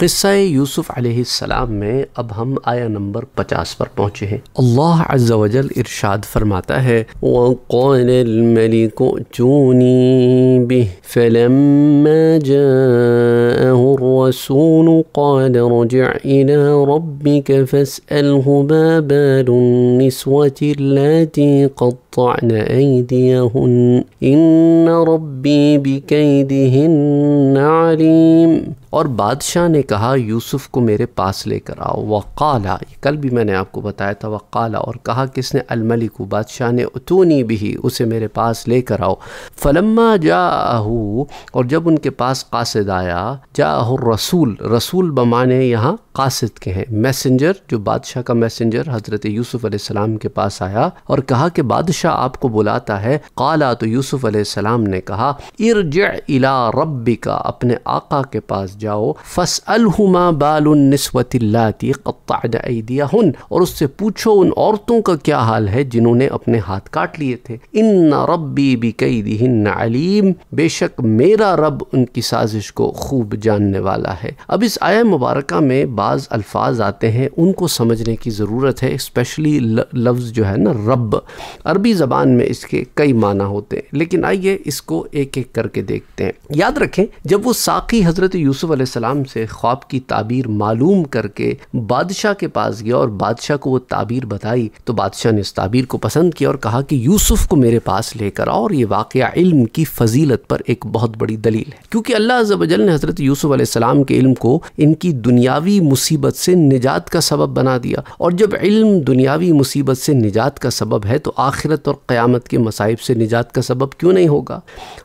قصہ یوسف علیہ السلام میں اب ہم آیا نمبر پچاس پر پہنچے ہیں اللہ عز و جل ارشاد فرماتا ہے وَقَالَ الْمَلِكُ اَتُونِي بِهِ فَلَمَّا جَاءَهُ الرَّسُولُ قَالَ رَجِعْ إِلَىٰ رَبِّكَ فَاسْأَلْهُ مَا بَالُ النِّسْوَةِ الَّتِي قَطَّعْنَ أَيْدِيَهُنَّ إِنَّ رَبِّي بِكَيْدِهِنَّ عَلِيمٌ और बादशाह ने कहा यूसुफ को मेरे पास लेकर आओ वक़ाला कल भी मैंने आपको बताया था वक़ाला और कहा किसने अलमली को बादशाह ने उतूनी भी उसे मेरे पास लेकर आओ फलम्मा जाहू और जब उनके पास कासद आया जाहु रसूल रसूल बमाने यहाँ कासद के हैं मैसेंजर जो बादशाह का मैसेंजर हज़रत यूसुफ़ आसमाम के पास आया और कहा कि बादशाह आपको बुलाता है काला तो यूसुफ़ आसमाम ने कहा इर्ज इला रब्बी का अपने आका के पास जाओ फस अलहुमा बालनस्वतिल्लाती कत्ताद ऐदिया हन और उससे पूछो उन औरतों का क्या हाल है जिन्होंने अपने हाथ काट लिए थे इन रबी भी कई दिन अलीम बेशक मेरा रब उनकी साजिश को खूब जानने वाला है अब इस आय मुबारक में बाज़ अल्फाज आते हैं उनको समझने की ज़रूरत है स्पेशली लफ्ज़ जो है ना रब अरबी ज़बान में इसके कई माना होते हैं लेकिन आइए इसको एक एक करके देखते हैं याद रखें जब वो साकी हज़रत यूसुफ यूसुफ़ से ख्वाब की ताबीर मालूम करके बादशाह के पास गया और बादशाह को वो ताबीर बताई तो बादशाह ने इस ताबीर को पसंद किया और कहा कि यूसुफ़ को मेरे पास लेकर आओ और ये वाक़ इल्म की फजीलत पर एक बहुत बड़ी दलील है क्योंकि अल्लाह जबजल ने हज़रत यूसुफ़ के इल्म को इनकी दुनियावी मुसीबत से निजात का सबब बना दिया और जब इल्म दुनियावी मुसीबत से निजात का सबब है तो आखिरत और क़्यामत के मसाइब से निजात का सबब क्यों नहीं होगा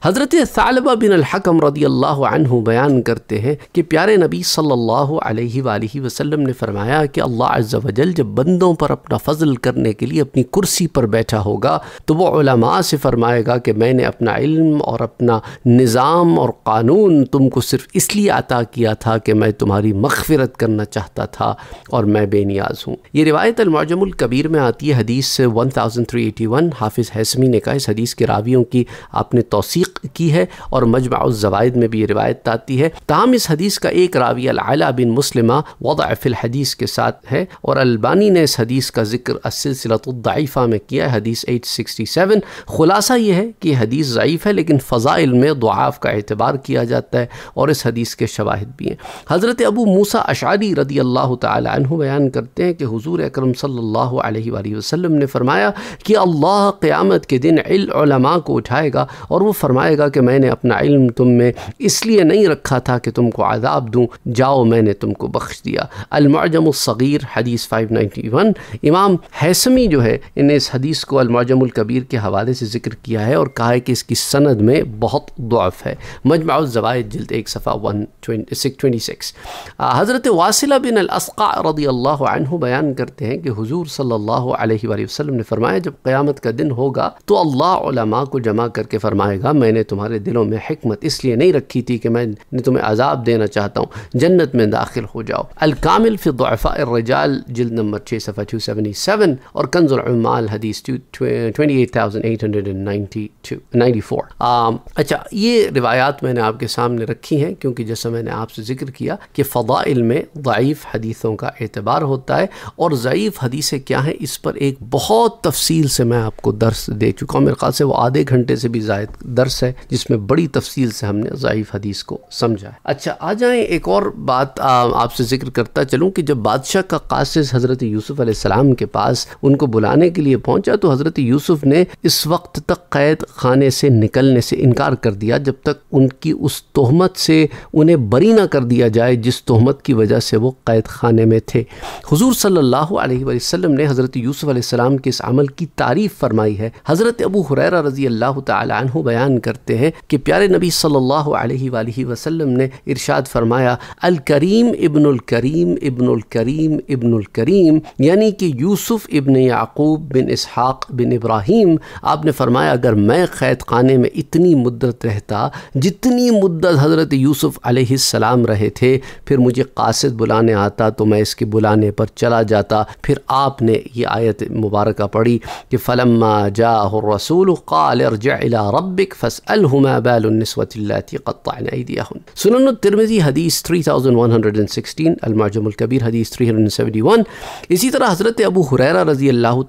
हज़रत सालबा बिन हकम रदी अल्लाह बयान करते हैं है कि प्यारे नबी सल्लल्लाहु अलैहि सल्ला वसल्लम ने फरमाया कि अल्लाह अज़्ज़ वजल जब बंदों पर अपना फ़जल करने के लिए अपनी कुर्सी पर बैठा होगा तो वो उलमा से फरमाएगा कि मैंने अपना इल्म और अपना निज़ाम और कानून तुमको सिर्फ इसलिए अता किया था कि मैं तुम्हारी मगफरत करना चाहता था और मैं बेनियाज हूँ ये रिवायत अलमाजमुल में आती है हदीस से वन हाफिज़ हैसमी ने कहा इस हदीस के रावियों की आपने तोसीक की है और जवाद में भी ये रिवायत आती है ताहम इस हदीस का एक रावी अला बिन मुस्लिमा वदाफिल हदीस के साथ है और अलबानी ने इस हदीस का जिक्र सिलसिलतफ़ा में किया है हदीस 867 खुलासा यह है कि हदीस ज़यीफ़ है लेकिन फ़ज़ाइल में दुआफ़ का एतबार किया जाता है और इस हदीस के शवाहद भी हैं हज़रत अबू मूसा अशारी रदी अल्लाह तु बयान करते हैं कि हजूर अक्रम सल्ला वसम ने फ़रमाया कि अल्लाह क़्यामत के दिन इलामा को उठाएगा और वह फ़रमाएगा कि मैंने अपना इल्म तुम में इसलिए नहीं रखा था कि तुम तुमको आज़ाब दूँ जाओ मैंने तुमको बख्श दिया अलमाजमसग़ीर हदीस 591 इमाम हैसमी जो है इन्हें इस हदीस को अलमाजमकबीर के हवाले से ज़िक्र किया है और कहा है कि इसकी सनद में बहुत दुआफ़ है मजमा जवाद जल्द एक सफ़ा वन ट्वेंटी सिक्स हज़रत वासिला बिन अलसक़ा रदी अल्लाह बयान करते हैं कि हजूर सल्ला वसलम ने फरमाया जब क़्यामत का दिन होगा तो अल्लाह को जमा करके फरमाएगा मैंने तुम्हारे दिलों में हमत इसलिए नहीं रखी थी कि मैंने तुम्हें आज़ाब जवाब देना चाहता हूँ जन्नत में दाखिल हो जाओ अलकामिल रजाल जल्द नंबर छः सफ़ा टू सेवनी सेवन और कंजुलमाल हदीस two twenty eight thousand eight hundred and ninety two ninety four अच्छा ये रिवायात मैंने आपके सामने रखी हैं क्योंकि जैसा मैंने आपसे जिक्र किया कि फ़ाइल में ज़ीफ़ हदीसों का एतबार होता है और ज़ीफ़ हदीसें क्या हैं इस पर एक बहुत तफसील से मैं आपको दर्स दे चुका हूँ मेरे ख्याल से वो आधे घंटे से भी जायद दर्स है जिसमें बड़ी तफसील से हमने ज़ीफ़ हदीस को समझा है अच्छा अच्छा आ जाएं एक और बात आपसे जिक्र करता चलूँ कि जब बादशाह का कासिस हज़रत यूसुफ़ सलाम के पास उनको बुलाने के लिए पहुँचा तो हज़रत यूसुफ़ ने इस वक्त तक कैद खाने से निकलने से इनकार कर दिया जब तक उनकी उस तहमत से उन्हें बरी ना कर दिया जाए जिस तहमत की वजह से वो कैद खाने में थे हजूर सल्लाम ने हज़रत यूसुफ़ आसमाम के इस अमल की तारीफ़ फरमाई है हज़रत अबू हुररा रज़ी अल्लाह तु बयान करते हैं कि प्यारे नबी सल्ला वसलम ने इर इर्शाद फरमाया अल करीम इब्न अल करीम इब्न अल करीम इब्न अल करीम यानी कि यूसुफ इब्न याकूब बिन इसहाक बिन इब्राहिम आपने फरमाया अगर मैं क़ैद खाने में इतनी मुद्दत रहता जितनी मुद्दत हज़रत यूसुफ अलैहिस्सलाम रहे थे फिर मुझे कासिद बुलाने आता तो मैं इसके बुलाने पर चला जाता फिर आपने ये आयत मुबारक पढ़ी कि फ़लम्मा जा रसूल काल रबिक फ़सल हुमा बैलनस्वती क़त्ता सुनन तिरमिजी हदीस 3116 अलमाजम अलकबीर हदीस 371 इसी तरह हज़रत अबू हुरैरा रज़ी अल्लाह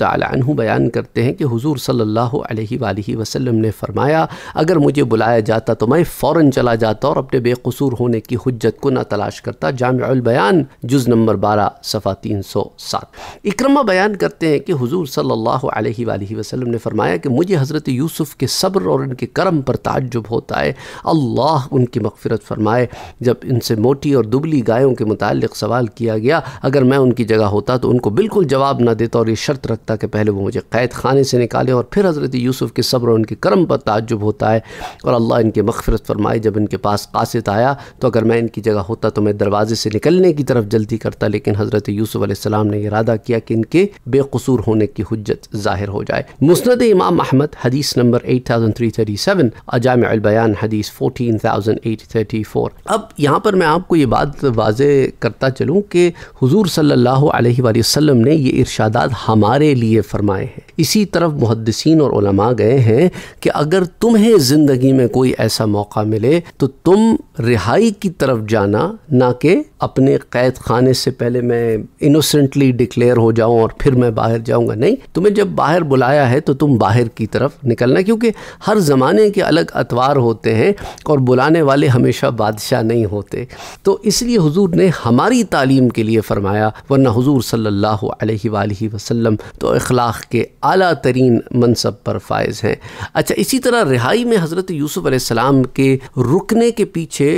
तु बयान करते हैं कि हुजूर सल्लल्लाहु अलैहि वसल्लम ने फरमाया अगर मुझे बुलाया जाता तो मैं फ़ौर चला जाता और अपने बेकसूर होने की हजत को ना तलाश करता जामबयान जुज़ नंबर बारह सफ़ा तीन सौ सात इक्रमा बयान करते हैं कि हजूर सल्लल्लाहु अलैहि ने फरमाया कि मुझे हज़रत यूसुफ़ के सब्र और उनके करम पर ताजुब होता है अल्लाह उनकी मकफ़रत फरमाए जब इनसे मोटी और दुबली गायों के मुतालिक सवाल किया गया अगर मैं उनकी जगह होता तो उनको बिल्कुल जवाब ना देता और ये शर्त रखता कि पहले वो मुझे क़ैद खाने से निकाले और फिर हज़रत यूसुफ़ के सब्र और उनके कर्म पर ताजुब होता है और अल्लाह इनके मगफरत फरमाए जब इनके पास कासित आया तो अगर मैं इनकी जगह होता तो मैं दरवाजे से निकलने की तरफ जल्दी करता लेकिन हज़रत यूसुफ़ आसमाम ने इरादा किया कि इनके बेकसूर होने की हजत ज़ाहिर हो जाए मुस्ंद इमाम अहमद हदीस number eight thousand three thirty seven अजाम बयान हदीस fourteen thousand eight thirty four अब यहाँ पर मैं आपको ये बात वाज करता चलूँ कि हुजूर सल्लल्लाहु अलैहि वसल्लम ने ये इरशादात हमारे लिए फ़रमाए हैं इसी तरफ मुहदसिन और गए हैं कि अगर तुम्हें ज़िंदगी में कोई ऐसा मौका मिले तो तुम रिहाई की तरफ जाना ना कि अपने कैद खाने से पहले मैं इनोसेंटली डिक्लेयर हो जाऊँ और फिर मैं बाहर जाऊँगा नहीं तुम्हें जब बाहर बुलाया है तो तुम बाहर की तरफ निकलना क्योंकि हर ज़माने के अलग अतवार होते हैं और बुलाने वाले हमेशा बादशाह या नहीं होते तो इसलिए हुजूर ने हमारी तालीम के लिए फ़रमाया वरना हुजूर सल्लल्लाहु अलैहि अलैहि वसल्लम तो अखलाक के अला तरीन मनसब पर फायज़ हैं अच्छा इसी तरह रिहाई में हज़रत यूसुफ़ सलाम के रुकने के पीछे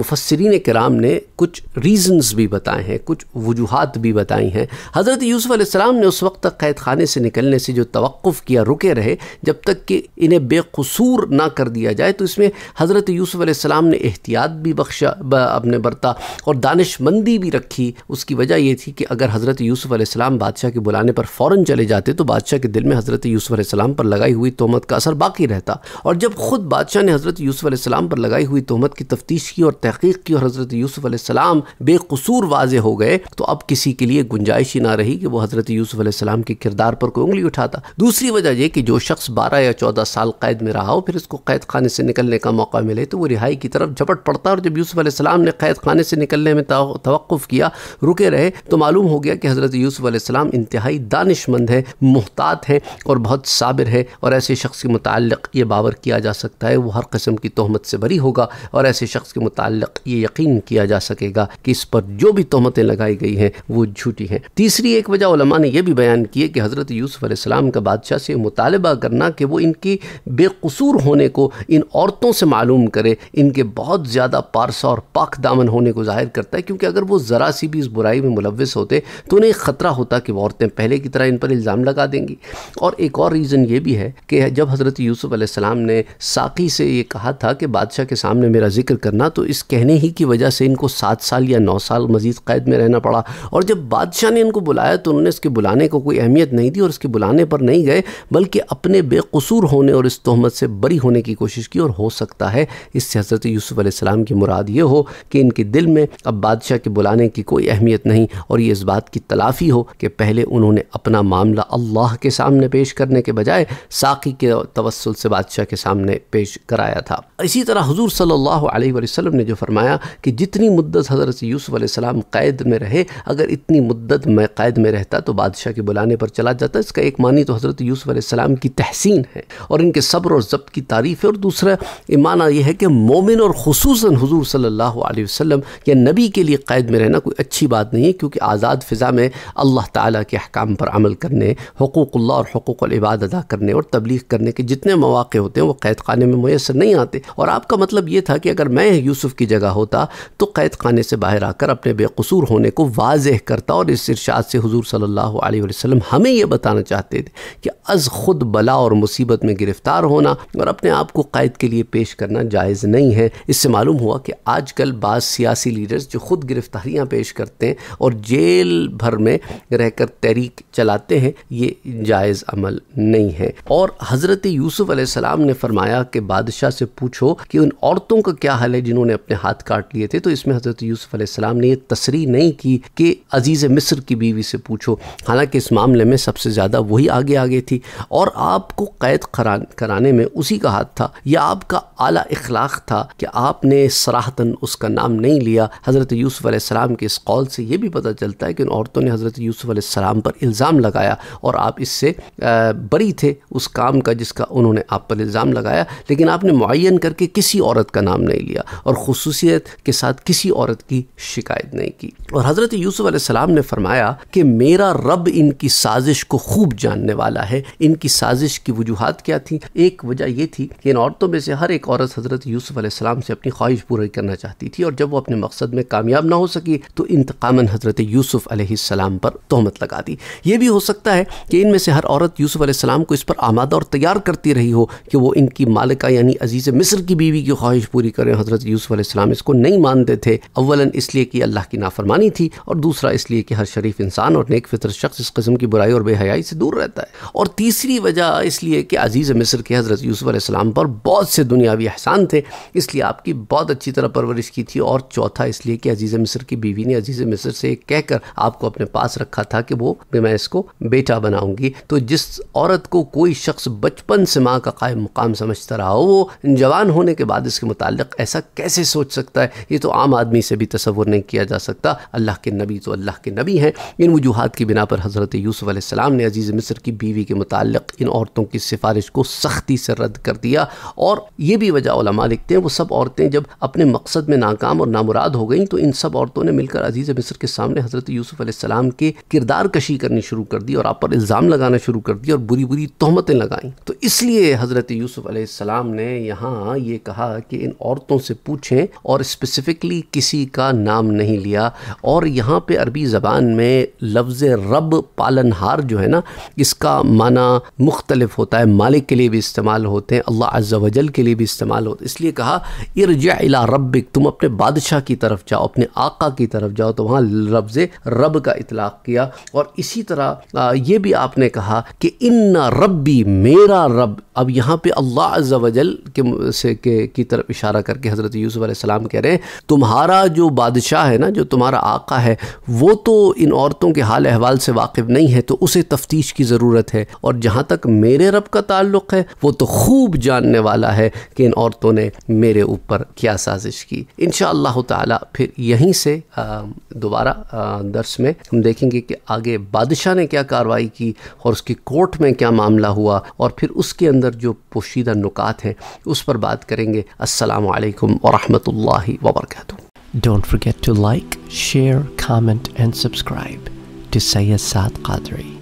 मुफसरीन कराम ने कुछ रीज़न्स भी बताए हैं कुछ वजूहत भी बताई हैं हज़रत यूसुफ़ सलाम ने उस वक्त तक क़ैद खाने से निकलने से जो तवक़ किया रुके रहे जब तक कि इन्हें बेकसूर ना कर दिया जाए तो इसमें हज़रत यूसुफ़ सलाम ने एहतियात भी बख्शा अपने बरता और दानिशमंदी भी रखी उसकी वजह यह थी कि अगर हज़रत यूसुफ़ आसमाम बादशाह के बुलाने पर फ़ौर चले जाते तो बादशाह के दिल में हज़रत यूसुफ़ आसमाम पर लगाई हुई तोहमत का असर बाकी रहता और जब ख़ुद बादशाह ने हज़रत यूसुफ़ आसमाम पर लगाई हुई तोहमत की तफ्तीश की और तहकीक की और हज़रत यूसुफ़ आसमाम बेकसूर वाज हो गए तो अब किसी के लिए गुंजाइश ही ना रही कि वो हज़रत यूसुफ़ आसमाम के किरदार पर कोई उंगली उठाता दूसरी वजह यह कि जो शख्स बारह या चौदह साल कैद में रहा हो फिर उसको कैद खाने से निकलने का मौका मिले तो वो रिहाई की तरफ झपट पड़ता और जब जब यूसुफ़ आसमाम ने क़ैद खाने से निकलने में तोफ़ किया रुके रहे तो मालूम हो गया कि हज़रत यूसुफ़ आसमाम इंतहाई दानशमंद है मोहतात हैं और बहुत साबिर है और ऐसे शख्स के मुतक़ ये बावर किया जा सकता है वो हर कस्म की तहमत से बरी होगा और ऐसे शख्स के मुतक़ ये यकीन किया जा सकेगा कि इस पर जो भी तहमतें लगाई गई हैं वो झूठी हैं तीसरी एक वजह उलमा ने यह भी बयान की कि हज़रत यूसुफ़ आसमाम का बादशाह से मुतालबा करना कि वो इनकी बेकसूर होने को इन औरतों से मालूम करे इनके बहुत ज़्यादा पार पारस और पाक दामन होने को जाहिर करता है क्योंकि अगर वो ज़रा सी भी इस बुराई में मुलविस होते तो उन्हें ख़तरा होता कि वो औरतें पहले की तरह इन पर इल्ज़ाम लगा देंगी और एक और रीज़न ये भी है कि जब हज़रत यूसुफ़ ने साकी से ये कहा था कि बादशाह के सामने मेरा जिक्र करना तो इस कहने ही की वजह से इनको सात साल या नौ साल मजीद कैद में रहना पड़ा और जब बादशाह ने इनको बुलाया तो उन्होंने इसके बुलाने को कोई अहमियत नहीं दी और इसके बुलाने पर नहीं गए बल्कि अपने बेकसूर होने और इस तहमत से बरी होने की कोशिश की और हो सकता है इससे हज़रत यूसुफ़ की मुराद मुराद ये हो कि इनके दिल में अब बादशाह के बुलाने की कोई अहमियत नहीं और ये इस बात की तलाफी हो कि पहले उन्होंने अपना मामला अल्लाह के सामने पेश करने के बजाय साकी के तवसल से बादशाह के सामने पेश कराया था इसी तरह हजूर सल्ला वसलम ने जो फरमाया कि जितनी मुद्दत हज़रत यूसुफ़ सलाम कैद में रहे अगर इतनी मुद्दत मैं कैद में रहता तो बादशाह के बुलाने पर चला जाता इसका एक मानी तो हज़रत यूसुफ़ सलाम की तहसीन है और इनके सब्र और जब्त की तारीफ़ है और दूसरा माना यह है कि मोमिन और खसूस हजूर सल्लल्लाहु अलैहि वसल्लम या नबी के लिए क़ैद में रहना कोई अच्छी बात नहीं है क्योंकि आज़ाद फ़िज़ा में अल्लाह ताला के अहकाम पर अमल करने हकूक़ल्ला और हकूक़लबाद अदा करने और तबलीग करने के जितने मौाक़े होते हैं वो क़ैद खाने में मैसर नहीं आते और आपका मतलब ये था कि अगर मैं यूसुफ़ की जगह होता तो क़ैद खाने से बाहर आकर अपने बेकसूर होने को वाज करता और इस इर्शाद से हजूर सल्ला वसम हमें यह बताना चाहते थे कि अज़ ख़ुद बला और मुसीबत में गिरफ़्तार होना और अपने आप को क़ैद के लिए पेश करना जायज़ नहीं है इससे मालूम हुआ कि आजकल बाज़ सियासी लीडर्स जो ख़ुद गिरफ़्तारियाँ पेश करते हैं और जेल भर में रहकर तहरीक चलाते हैं ये जायज़ अमल नहीं है और हज़रत यूसुफ़ सलाम ने फरमाया कि बादशाह से पूछो कि उन औरतों का क्या हाल है जिन्होंने अपने हाथ काट लिए थे तो इसमें हज़रत यूसुफ़ सलाम ने यह तसरी नहीं की कि अजीज़ मिस्र की बीवी से पूछो हालांकि इस मामले में सबसे ज़्यादा वही आगे आगे थी और आपको कैद कराने में उसी का हाथ था यह आपका आला इखलाक था कि आपने सरा सराहतन उसका नाम नहीं लिया हज़रत यूसुफ़ सलाम के इस कौल से ये भी पता चलता है कि उन औरतों ने हज़रत यूसुफ़ सलाम पर इल्ज़ाम लगाया और आप इससे बरी थे उस काम का जिसका उन्होंने आप पर इल्ज़ाम लगाया लेकिन आपने मुन करके किसी औरत का नाम नहीं लिया और खसूसियत के साथ किसी औरत की शिकायत नहीं की और हज़रत यूसुफ़ सलाम ने फरमाया कि मेरा रब इनकी साजिश को खूब जानने वाला है इनकी साजिश की वजूहत क्या थी एक वजह यह थी कि इन औरतों में से हर एक औरत हज़रत यूसुफ़ सलाम से अपनी ख्वाहिश पूरी कार्रवाई करना चाहती थी और जब वो अपने मकसद में कामयाब ना हो सकी तो इंतकामन हज़रत यूसुफ़ अलैहिस्सलाम पर तोहमत लगा दी ये भी हो सकता है कि इनमें से हर औरत यूसुफ़ अलैहिस्सलाम को इस पर आमादा और तैयार करती रही हो कि वो इनकी मालिका यानी अजीज़ मिस्र की बीवी की ख्वाहिश पूरी करें हज़रत यूसुफ़ अलैहिस्सलाम इसको नहीं मानते थे अवला इसलिए कि अल्लाह की नाफरमानी थी और दूसरा इसलिए कि हर शरीफ इंसान और नेक फितर शख्स इस कस्म की बुराई और बेहयाई से दूर रहता है और तीसरी वजह इसलिए कि अजीज़ मिस्र के हज़रत यूसुफ़ अलैहिस्सलाम पर बहुत से दुनियावी एहसान थे इसलिए आपकी बहुत अच्छी तरह परवरिश की थी और चौथा इसलिए कि अजीज़ मिस्र की बीवी ने अजीज़ मिस्र से कहकर आपको अपने पास रखा था कि वो मैं इसको बेटा बनाऊंगी तो जिस औरत को कोई शख्स बचपन से माँ का कायम मुकाम समझता रहा हो वो जवान होने के बाद इसके मुतालिक ऐसा कैसे सोच सकता है ये तो आम आदमी से भी तस्वुर नहीं किया जा सकता अल्लाह के नबी तो अल्लाह के नबी हैं इन वजूहत की बिना पर हज़रत यूसुफ़ सलाम ने अजीज़ मिस्र की बीवी के मुतालिक इन औरतों की सिफारिश को सख्ती से रद्द कर दिया और ये भी वजह लिखते हैं वो सब औरतें जब अपने अपने मकसद में नाकाम और नामुराद हो गई तो इन सब औरतों ने मिलकर अजीज़ मिस्र के सामने हज़रत यूसुफ़ अलैहिस्सलाम के किरदार कशी करनी शुरू कर दी और आप पर इल्ज़ाम लगाना शुरू कर दिया और बुरी बुरी तोहमतें लगाईं तो इसलिए हज़रत यूसुफ़ अलैहिस्सलाम ने यहाँ ये कहा कि इन औरतों से पूछें और स्पेसिफ़िकली किसी का नाम नहीं लिया और यहाँ पर अरबी ज़बान में लफ्ज़ रब पालनहार जो है ना इसका माना मुख्तलफ होता है मालिक के लिए भी इस्तेमाल होते हैं अल्लाह अज्जा वजल के लिए भी इस्तेमाल होते इसलिए कहा इर्जा इला रब्बिक तुम अपने बादशाह की तरफ जाओ अपने आका की तरफ जाओ तो वहाँ लफ्ज़ रब का इतलाक़ किया और इसी तरह ये भी आपने कहा कि इन्ना रबी मेरा रब अब यहाँ पे अल्लाह अज़्ज़ा वजल के से के की तरफ इशारा करके हज़रत यूसुफ़ सलाम कह रहे हैं तुम्हारा जो बादशाह है ना जो तुम्हारा आका है वो तो इन औरतों के हाल अहवाल से वाकिफ़ नहीं है तो उसे तफ्तीश की ज़रूरत है और जहाँ तक मेरे रब का ताल्लुक़ है वो तो खूब जानने वाला है कि इन औरतों ने मेरे ऊपर क्या साजिश की इन शह फिर यहीं से दोबारा दर्स में हम देखेंगे कि आगे बादशाह ने क्या कार्रवाई की और उसकी कोर्ट में क्या मामला हुआ और फिर उसके अंदर अंदर जो पोशीदा नुकात हैं उस पर बात करेंगे असलकम वरहमल वबरक don't forget to like share comment and subscribe to Syed Saad Qadri